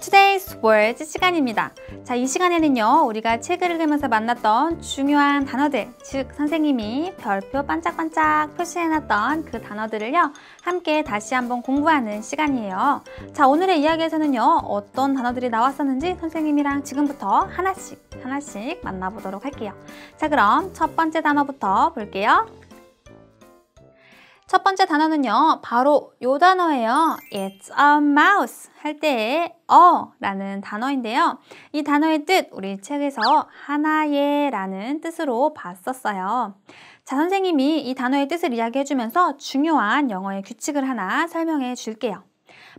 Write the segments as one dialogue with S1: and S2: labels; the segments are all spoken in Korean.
S1: Today's Words 시간입니다. 자, 이 시간에는요, 우리가 책을 읽으면서 만났던 중요한 단어들, 즉 선생님이 별표 반짝반짝 표시해놨던 그 단어들을요, 함께 다시 한번 공부하는 시간이에요. 자, 오늘의 이야기에서는요, 어떤 단어들이 나왔었는지 선생님이랑 지금부터 하나씩, 하나씩 만나보도록 할게요. 자, 그럼 첫 번째 단어부터 볼게요. 첫 번째 단어는요. 바로 요 단어예요. It's a mouse 할 때의 어 라는 단어인데요. 이 단어의 뜻 우리 책에서 하나의 라는 뜻으로 봤었어요. 자, 선생님이 이 단어의 뜻을 이야기해 주면서 중요한 영어의 규칙을 하나 설명해 줄게요.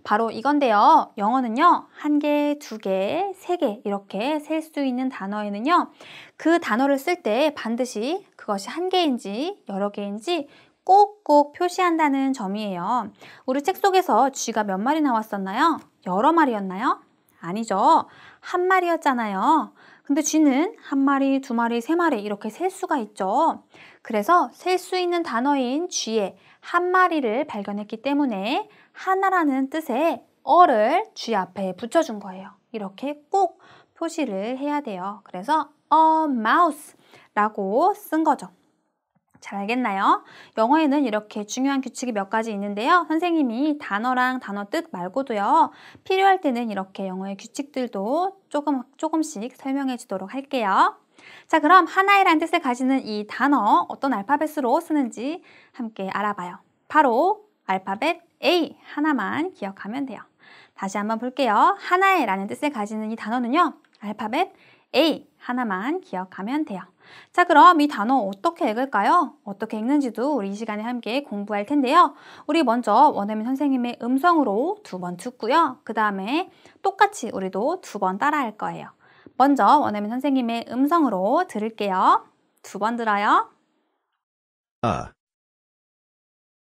S1: 바로 이건데요. 영어는요. 한 개, 두 개, 세 개 이렇게 셀 수 있는 단어에는요. 그 단어를 쓸 때 반드시 그것이 한 개인지 여러 개인지 꼭꼭 표시한다는 점이에요. 우리 책 속에서 쥐가 몇 마리 나왔었나요? 여러 마리였나요? 아니죠. 한 마리였잖아요. 근데 쥐는 한 마리, 두 마리, 세 마리 이렇게 셀 수가 있죠. 그래서 셀 수 있는 단어인 쥐의 한 마리를 발견했기 때문에 하나라는 뜻의 어를 쥐 앞에 붙여준 거예요. 이렇게 꼭 표시를 해야 돼요. 그래서 a mouse 라고 쓴 거죠. 잘 알겠나요? 영어에는 이렇게 중요한 규칙이 몇 가지 있는데요. 선생님이 단어랑 단어 뜻 말고도요. 필요할 때는 이렇게 영어의 규칙들도 조금, 조금씩 설명해 주도록 할게요. 자, 그럼 하나이는 뜻을 가지는 이 단어 어떤 알파벳으로 쓰는지 함께 알아봐요. 바로 알파벳 A 하나만 기억하면 돼요. 다시 한번 볼게요. 하나이라는 뜻을 가지는 이 단어는요. 알파벳 A 하나만 기억하면 돼요. 자 그럼 이 단어 어떻게 읽을까요? 어떻게 읽는지도 우리 이 시간에 함께 공부할 텐데요. 우리 먼저 원어민 선생님의 음성으로 두 번 듣고요. 그 다음에 똑같이 우리도 두 번 따라 할 거예요. 먼저 원어민 선생님의 음성으로 들을게요. 두 번 들어요. 아,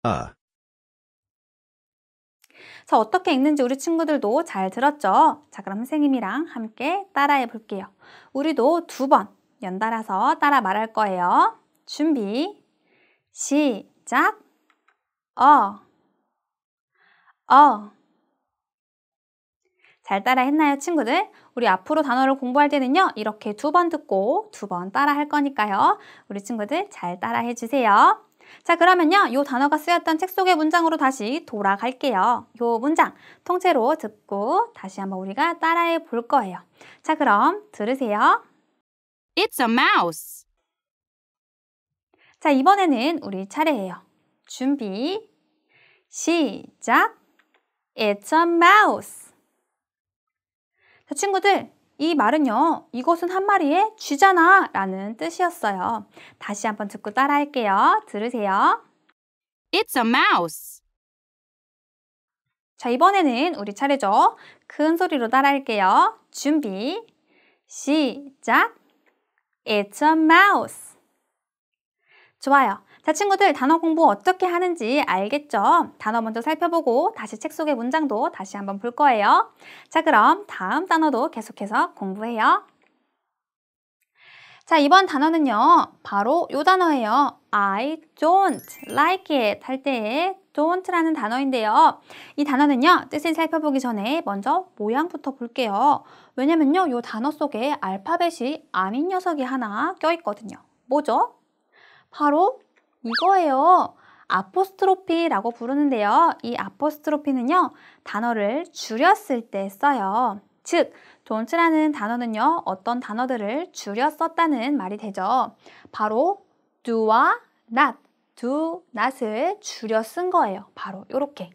S1: 아. 자, 어떻게 읽는지 우리 친구들도 잘 들었죠? 자, 그럼 선생님이랑 함께 따라해 볼게요. 우리도 두 번 연달아서 따라 말할 거예요. 준비, 시작, 어, 어. 잘 따라 했나요, 친구들? 우리 앞으로 단어를 공부할 때는요, 이렇게 두 번 듣고 두 번 따라 할 거니까요. 우리 친구들 잘 따라 해주세요. 자 그러면요. 요 단어가 쓰였던 책 속의 문장으로 다시 돌아갈게요. 요 문장 통째로 듣고 다시 한번 우리가 따라해 볼 거예요. 자 그럼 들으세요. It's a mouse. 자 이번에는 우리 차례예요. 준비 시작 It's a mouse. 자, 친구들, 이 말은요, 이것은 한 마리의 쥐잖아 라는 뜻이었어요. 다시 한번 듣고 따라할게요. 들으세요. It's a mouse. 자, 이번에는 우리 차례죠. 큰 소리로 따라할게요. 준비, 시작. It's a mouse. 좋아요. 자, 친구들 단어 공부 어떻게 하는지 알겠죠? 단어 먼저 살펴보고 다시 책 속의 문장도 다시 한번 볼 거예요. 자, 그럼 다음 단어도 계속해서 공부해요. 자, 이번 단어는요. 바로 요 단어예요. I don't like it 할 때의 don't라는 단어인데요. 이 단어는요. 뜻을 살펴보기 전에 먼저 모양부터 볼게요. 왜냐면요. 요 단어 속에 알파벳이 아닌 녀석이 하나 껴있거든요. 뭐죠? 바로 이거예요. 아포스트로피라고 부르는데요. 이 아포스트로피는요, 단어를 줄였을 때 써요. 즉, 돈트라는 단어는요, 어떤 단어들을 줄여 썼다는 말이 되죠. 바로 do와 not, do, not을 줄여 쓴 거예요. 바로 이렇게.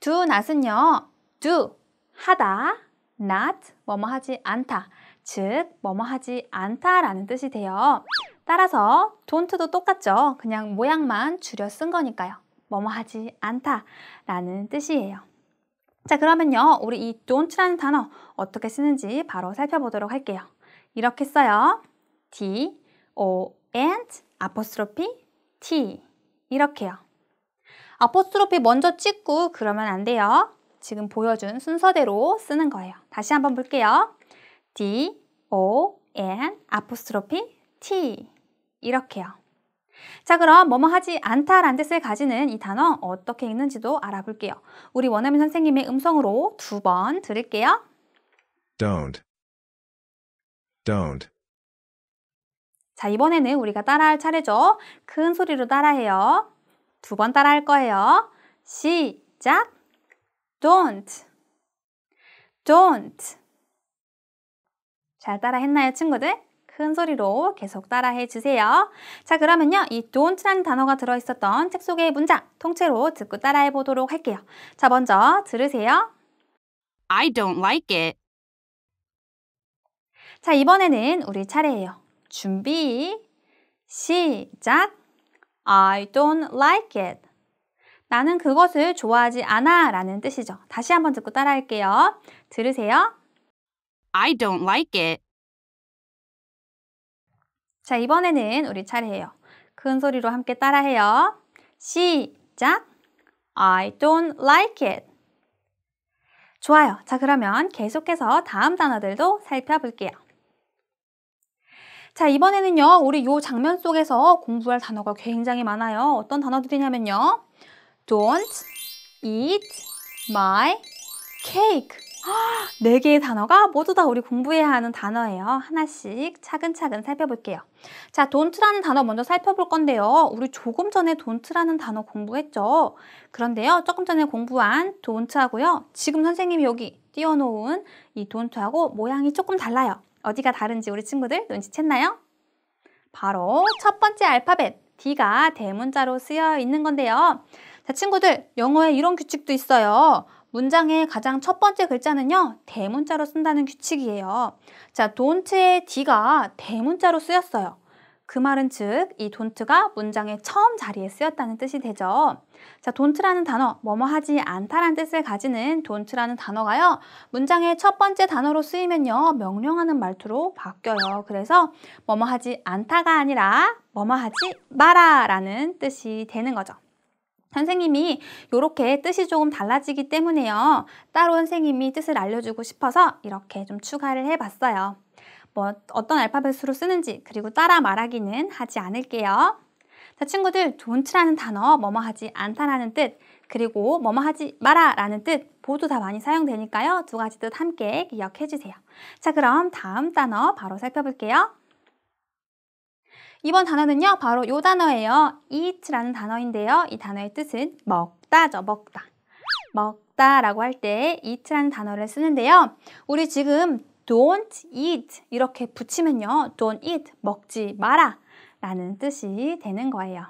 S1: do, not은요, do, 하다, not, 뭐뭐 하지 않다. 즉, 뭐 뭐 하지 않다라는 뜻이 돼요. 따라서 don't도 똑같죠. 그냥 모양만 줄여 쓴 거니까요. 뭐뭐 하지 않다 라는 뜻이에요. 자 그러면요 우리 이 don't라는 단어 어떻게 쓰는지 바로 살펴보도록 할게요. 이렇게 써요. D, O, and, 아포스트로피, T 이렇게요. 아포스트로피 먼저 찍고 그러면 안 돼요. 지금 보여준 순서대로 쓰는 거예요. 다시 한번 볼게요. D, O, N, 아포스트로피, T 이렇게요. 자 그럼 뭐뭐 하지 않다라는 뜻을 가지는 이 단어 어떻게 읽는지도 알아볼게요. 우리 원어민 선생님의 음성으로 두 번 들을게요. Don't. Don't. 자 이번에는 우리가 따라할 차례죠. 큰 소리로 따라해요. 두 번 따라할 거예요. 시작. Don't. Don't. 잘 따라했나요, 친구들? 큰 소리로 계속 따라해 주세요. 자, 그러면요. 이 don't라는 단어가 들어있었던 책 속의 문장 통째로 듣고 따라해 보도록 할게요. 자, 먼저 들으세요. I don't like it. 자, 이번에는 우리 차례예요. 준비, 시작. I don't like it. 나는 그것을 좋아하지 않아 라는 뜻이죠. 다시 한번 듣고 따라할게요. 들으세요. I don't like it. 자, 이번에는 우리 차례예요. 큰 소리로 함께 따라해요. 시작! I don't like it. 좋아요. 자, 그러면 계속해서 다음 단어들도 살펴볼게요. 자, 이번에는요, 우리 요 장면 속에서 공부할 단어가 굉장히 많아요. 어떤 단어들이냐면요. Don't eat my cake. 네 개의 단어가 모두 다 우리 공부해야 하는 단어예요. 하나씩 차근차근 살펴볼게요. 자, don't라는 단어 먼저 살펴볼 건데요. 우리 조금 전에 don't라는 단어 공부했죠? 그런데요, 조금 전에 공부한 don't하고요. 지금 선생님이 여기 띄워놓은 이 don't하고 모양이 조금 달라요. 어디가 다른지 우리 친구들 눈치챘나요? 바로 첫 번째 알파벳 D가 대문자로 쓰여 있는 건데요. 자, 친구들 영어에 이런 규칙도 있어요. 문장의 가장 첫 번째 글자는요. 대문자로 쓴다는 규칙이에요. 자, don't의 d가 대문자로 쓰였어요. 그 말은 즉, 이 돈트가 문장의 처음 자리에 쓰였다는 뜻이 되죠. 자, 돈트라는 단어, 뭐뭐 하지 않다는 뜻을 가지는 돈트라는 단어가요. 문장의 첫 번째 단어로 쓰이면요. 명령하는 말투로 바뀌어요. 그래서 뭐뭐 하지 않다가 아니라 뭐뭐 하지 마라 라는 뜻이 되는 거죠. 선생님이 이렇게 뜻이 조금 달라지기 때문에요. 따로 선생님이 뜻을 알려주고 싶어서 이렇게 좀 추가를 해봤어요. 뭐 어떤 알파벳으로 쓰는지 그리고 따라 말하기는 하지 않을게요. 자 친구들 don't라는 단어 뭐뭐 하지 않다라는 뜻 그리고 뭐뭐 하지 마라 라는 뜻 모두 다 많이 사용되니까요. 두 가지 뜻 함께 기억해 주세요. 자 그럼 다음 단어 바로 살펴볼게요. 이번 단어는요, 바로 요 단어예요. eat라는 단어인데요. 이 단어의 뜻은 먹다죠, 먹다. 먹다 라고 할 때 eat라는 단어를 쓰는데요. 우리 지금 don't eat 이렇게 붙이면요. don't eat, 먹지 마라 라는 뜻이 되는 거예요.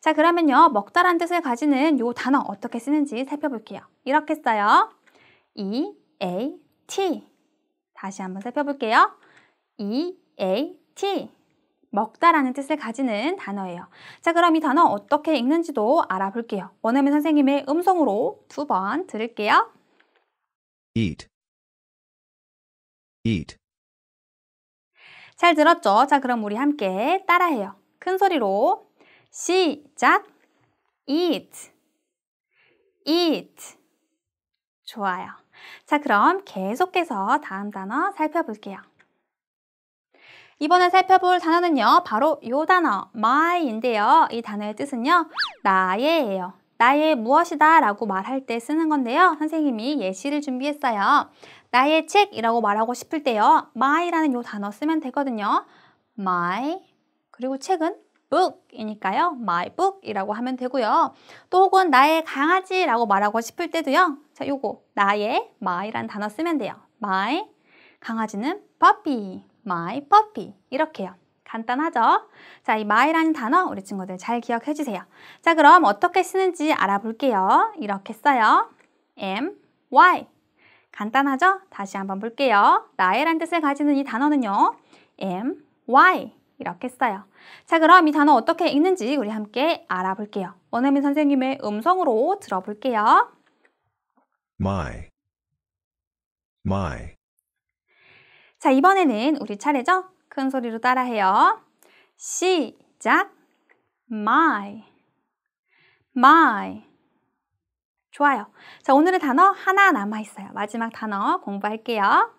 S1: 자, 그러면요. 먹다란 뜻을 가지는 요 단어 어떻게 쓰는지 살펴볼게요. 이렇게 써요. E, A, T. 다시 한번 살펴볼게요. E, A, T. 먹다라는 뜻을 가지는 단어예요. 자, 그럼 이 단어 어떻게 읽는지도 알아볼게요. 원어민 선생님의 음성으로 두 번 들을게요. eat eat 잘 들었죠? 자, 그럼 우리 함께 따라해요. 큰 소리로 시작 eat eat 좋아요. 자, 그럼 계속해서 다음 단어 살펴볼게요. 이번에 살펴볼 단어는요. 바로 요 단어, my인데요. 이 단어의 뜻은요. 나의예요. 나의 무엇이다 라고 말할 때 쓰는 건데요. 선생님이 예시를 준비했어요. 나의 책이라고 말하고 싶을 때요. my라는 요 단어 쓰면 되거든요. my 그리고 책은 book이니까요. my book이라고 하면 되고요. 또 혹은 나의 강아지라고 말하고 싶을 때도요. 자, 요거 나의 m y 는 단어 쓰면 돼요. my 강아지는 puppy my puppy 이렇게요. 간단하죠? 자, 이 my라는 단어 우리 친구들 잘 기억해 주세요. 자, 그럼 어떻게 쓰는지 알아볼게요. 이렇게 써요. m y. 간단하죠? 다시 한번 볼게요. 나의란 뜻을 가지는 이 단어는요. m y. 이렇게 써요. 자, 그럼 이 단어 어떻게 읽는지 우리 함께 알아볼게요. 원어민 선생님의 음성으로 들어볼게요. my, my. 자, 이번에는 우리 차례죠? 큰 소리로 따라해요. 시작. my, my. 좋아요. 자, 오늘의 단어 하나 남아있어요. 마지막 단어 공부할게요.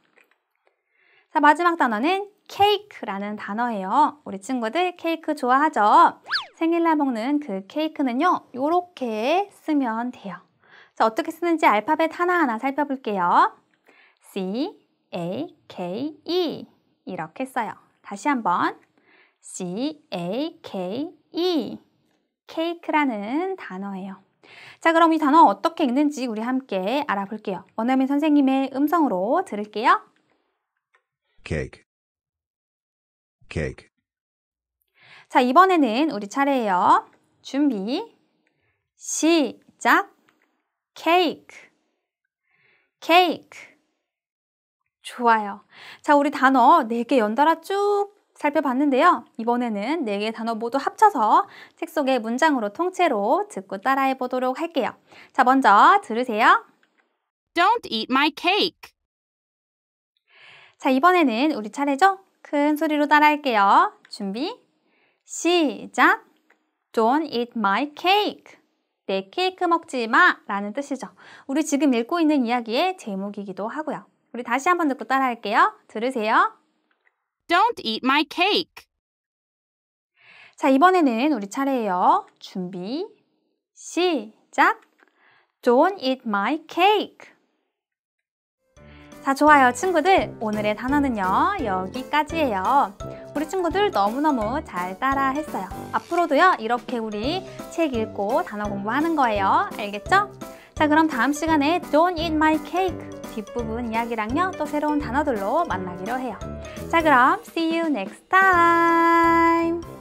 S1: 자, 마지막 단어는 케이크라는 단어예요. 우리 친구들 케이크 좋아하죠? 생일날 먹는 그 케이크는요, 요렇게 쓰면 돼요. 자, 어떻게 쓰는지 알파벳 하나하나 살펴볼게요. C, A, K, E 이렇게 써요. 다시 한번 C, A, K, E 케이크라는 단어예요. 자, 그럼 이 단어 어떻게 읽는지 우리 함께 알아볼게요. 원어민 선생님의 음성으로 들을게요. cake cake 자, 이번에는 우리 차례예요. 준비. 시작. 케이크 케이크 좋아요. 자, 우리 단어 4개 연달아 쭉 살펴봤는데요. 이번에는 4개 단어 모두 합쳐서 책 속의 문장으로 통째로 듣고 따라해 보도록 할게요. 자, 먼저 들으세요. Don't eat my cake. 자, 이번에는 우리 차례죠? 큰 소리로 따라할게요. 준비, 시작! Don't eat my cake. 내 케이크 먹지 마! 라는 뜻이죠. 우리 지금 읽고 있는 이야기의 제목이기도 하고요. 우리 다시 한번 듣고 따라할게요. 들으세요. Don't eat my cake. 자, 이번에는 우리 차례예요. 준비, 시작. Don't eat my cake. 자, 좋아요. 친구들, 오늘의 단어는요, 여기까지예요. 우리 친구들 너무너무 잘 따라 했어요. 앞으로도요, 이렇게 우리 책 읽고 단어 공부하는 거예요. 알겠죠? 자, 그럼 다음 시간에 Don't eat my cake. 뒷부분 이야기랑요 또 새로운 단어들로 만나기로 해요. 자 그럼 see you next time!